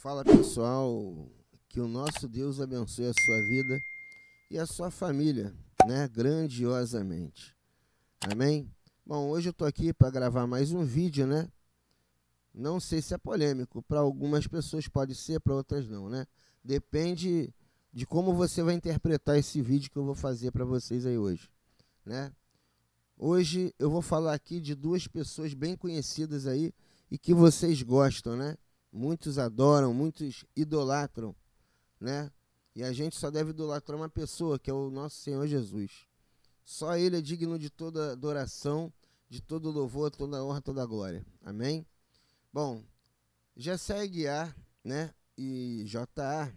Fala pessoal, que o nosso Deus abençoe a sua vida e a sua família, né? Grandiosamente. Amém? Bom, hoje eu tô aqui para gravar mais um vídeo, né? Não sei se é polêmico, para algumas pessoas pode ser, para outras não, né? Depende de como você vai interpretar esse vídeo que eu vou fazer para vocês aí hoje, né? Hoje eu vou falar aqui de duas pessoas bem conhecidas aí e que vocês gostam, né? Muitos adoram, muitos idolatram, né? E a gente só deve idolatrar uma pessoa, que é o nosso Senhor Jesus. Só Ele é digno de toda adoração, de todo louvor, toda honra, toda glória. Amém? Bom, segue A, né? E J.A.,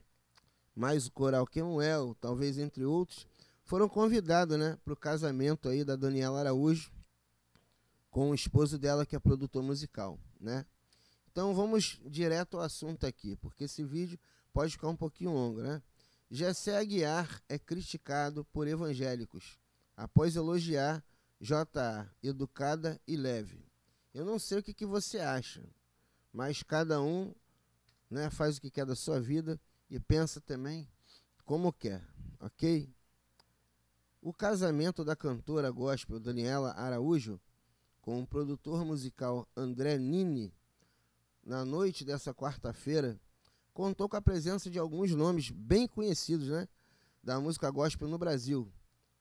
mais o coral Kemuel, é talvez entre outros, foram convidados, né? Para o casamento aí da Daniela Araújo com o esposo dela, que é produtor musical, né? Então vamos direto ao assunto aqui, porque esse vídeo pode ficar um pouquinho longo, né? Jessé Aguiar é criticado por evangélicos após elogiar JA, educada e leve. Eu não sei o que, que você acha, mas cada um né, faz o que quer da sua vida e pensa também como quer, ok? O casamento da cantora gospel Daniela Araújo com o produtor musical André Nini na noite dessa quarta-feira, contou com a presença de alguns nomes bem conhecidos né, da música gospel no Brasil,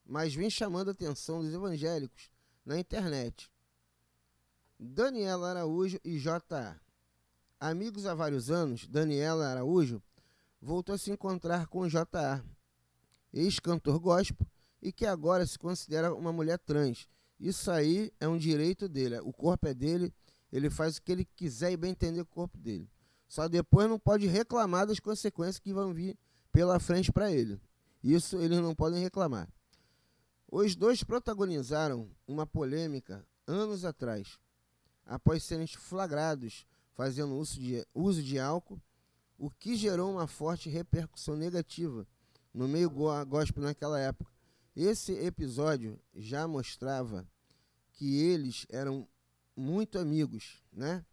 mas vem chamando a atenção dos evangélicos na internet. Daniela Araújo e J.A. Amigos há vários anos, Daniela Araújo voltou a se encontrar com J.A., ex-cantor gospel, e que agora se considera uma mulher trans. Isso aí é um direito dele, o corpo é dele ele faz o que ele quiser e bem entender o corpo dele. Só depois não pode reclamar das consequências que vão vir pela frente para ele. Isso eles não podem reclamar. Os dois protagonizaram uma polêmica anos atrás, após serem flagrados fazendo uso de, uso de álcool, o que gerou uma forte repercussão negativa no meio gospel naquela época. Esse episódio já mostrava que eles eram muito amigos, né?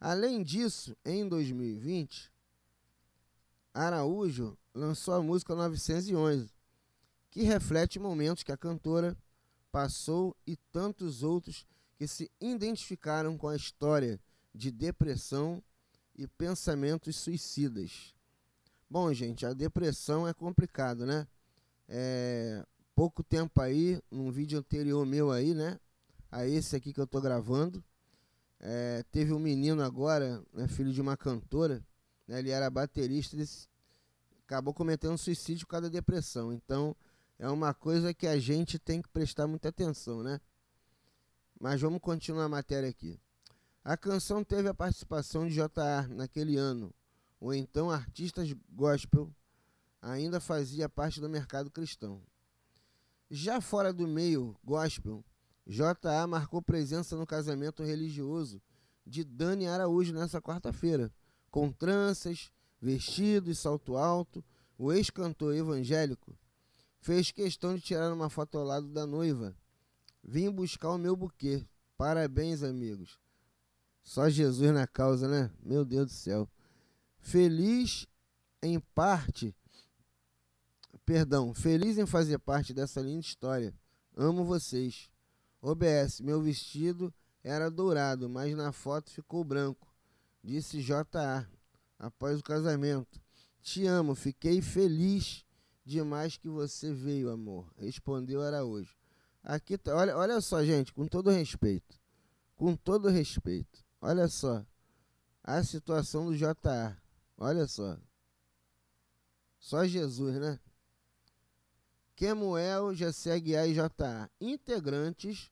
Além disso, em 2020, Araújo lançou a música 911, que reflete momentos que a cantora passou e tantos outros que se identificaram com a história de depressão e pensamentos suicidas. Bom, gente, a depressão é complicado, né? É, pouco tempo aí, num vídeo anterior meu aí, né? a esse aqui que eu estou gravando. É, teve um menino agora, né, filho de uma cantora, né, ele era baterista, ele acabou cometendo suicídio por causa da depressão. Então, é uma coisa que a gente tem que prestar muita atenção, né? Mas vamos continuar a matéria aqui. A canção teve a participação de J.A. naquele ano, ou então artistas gospel ainda fazia parte do mercado cristão. Já fora do meio gospel, JA marcou presença no casamento religioso de Dani Araújo nessa quarta-feira, com tranças, vestido e salto alto. O ex-cantor evangélico fez questão de tirar uma foto ao lado da noiva. Vim buscar o meu buquê. Parabéns, amigos. Só Jesus na causa, né? Meu Deus do céu. Feliz em parte. Perdão, feliz em fazer parte dessa linda história. Amo vocês. OBS, meu vestido era dourado, mas na foto ficou branco, disse J.A. após o casamento. Te amo, fiquei feliz demais que você veio, amor, respondeu Araújo. Aqui, tá, olha, olha só, gente, com todo respeito, com todo respeito, olha só a situação do J.A. Olha só. Só Jesus, né? Kemuel, Jessé Guiar e J.A. Integrantes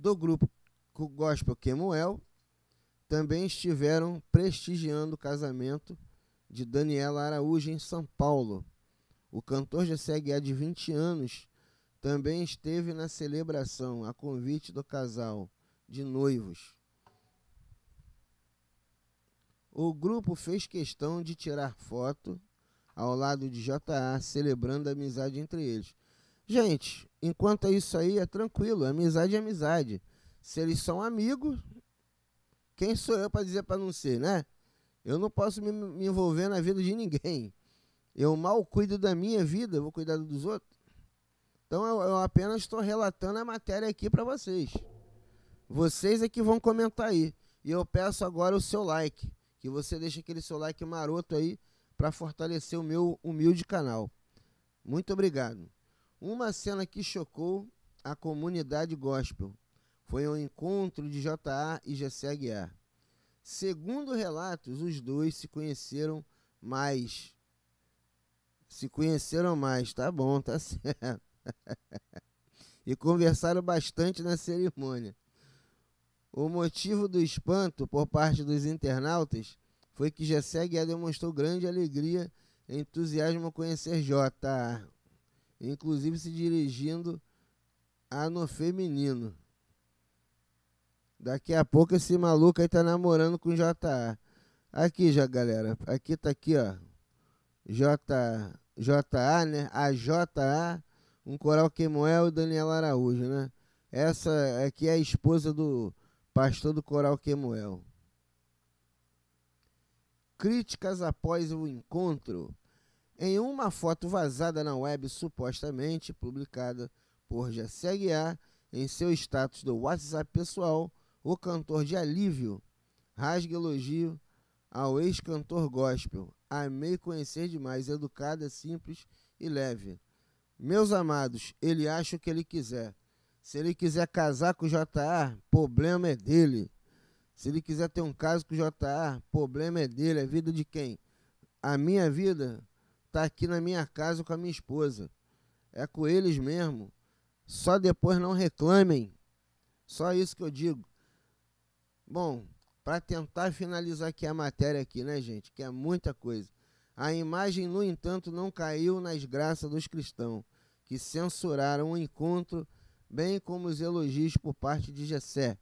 do grupo Gospel Kemuel também estiveram prestigiando o casamento de Daniela Araújo em São Paulo. O cantor de a de 20 anos também esteve na celebração a convite do casal de noivos. O grupo fez questão de tirar foto ao lado de JA, celebrando a amizade entre eles. Gente, enquanto é isso aí é tranquilo, é amizade é amizade. Se eles são amigos, quem sou eu para dizer para não ser, né? Eu não posso me, me, envolver na vida de ninguém. Eu mal cuido da minha vida, vou cuidar dos outros. Então eu, eu apenas estou relatando a matéria aqui para vocês. Vocês é que vão comentar aí. E eu peço agora o seu like, que você deixe aquele seu like maroto aí para fortalecer o meu humilde canal. Muito obrigado. Uma cena que chocou a comunidade gospel foi o um encontro de JA e Jessé Aguiar. Segundo relatos, os dois se conheceram mais. Se conheceram mais, tá bom, tá certo. e conversaram bastante na cerimônia. O motivo do espanto por parte dos internautas foi que Jessé Guia demonstrou grande alegria e entusiasmo ao conhecer JA inclusive se dirigindo a no feminino. Daqui a pouco esse maluco aí tá namorando com JA. Aqui já, galera. Aqui tá aqui, ó. J, JA, né? A JA, um coral Quemuel e é Daniela Araújo, né? Essa aqui é a esposa do pastor do coral Quemuel. É Críticas após o encontro em uma foto vazada na web supostamente publicada por Jesse Aguiar em seu status do WhatsApp pessoal, o cantor de alívio rasga elogio ao ex-cantor gospel. Amei conhecer demais, educada, simples e leve. Meus amados, ele acha o que ele quiser. Se ele quiser casar com o JA, problema é dele. Se ele quiser ter um caso com o JA, problema é dele. É vida de quem? A minha vida tá aqui na minha casa com a minha esposa. É com eles mesmo. Só depois não reclamem. Só isso que eu digo. Bom, para tentar finalizar aqui a matéria aqui, né, gente, que é muita coisa. A imagem, no entanto, não caiu nas graças dos cristãos, que censuraram o encontro, bem como os elogios por parte de Jessé.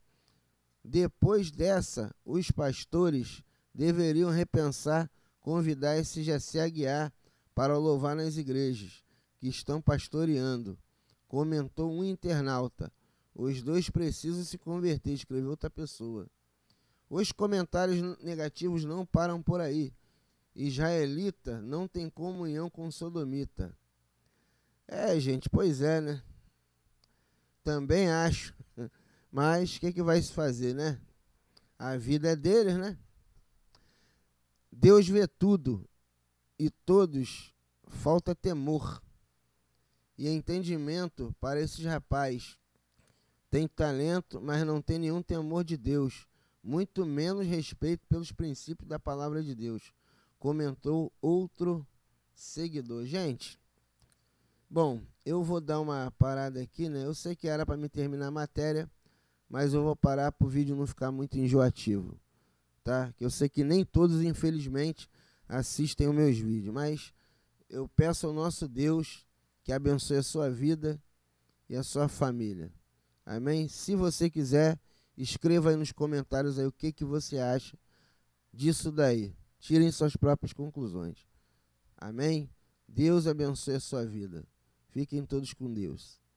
Depois dessa, os pastores deveriam repensar convidar esse Jessé a guiar para louvar nas igrejas que estão pastoreando. Comentou um internauta. Os dois precisam se converter, escreveu outra pessoa. Os comentários negativos não param por aí. Israelita não tem comunhão com sodomita. É, gente, pois é, né? Também acho. Mas o que, que vai se fazer, né? A vida é deles, né? Deus vê tudo e todos falta temor e entendimento para esses rapazes. Tem talento, mas não tem nenhum temor de Deus, muito menos respeito pelos princípios da palavra de Deus, comentou outro seguidor. Gente, bom, eu vou dar uma parada aqui, né? Eu sei que era para me terminar a matéria, mas eu vou parar para o vídeo não ficar muito enjoativo, tá? Que eu sei que nem todos, infelizmente, assistem os meus vídeos. Mas eu peço ao nosso Deus que abençoe a sua vida e a sua família. Amém? Se você quiser, escreva aí nos comentários aí o que, que você acha disso daí. Tirem suas próprias conclusões. Amém? Deus abençoe a sua vida. Fiquem todos com Deus.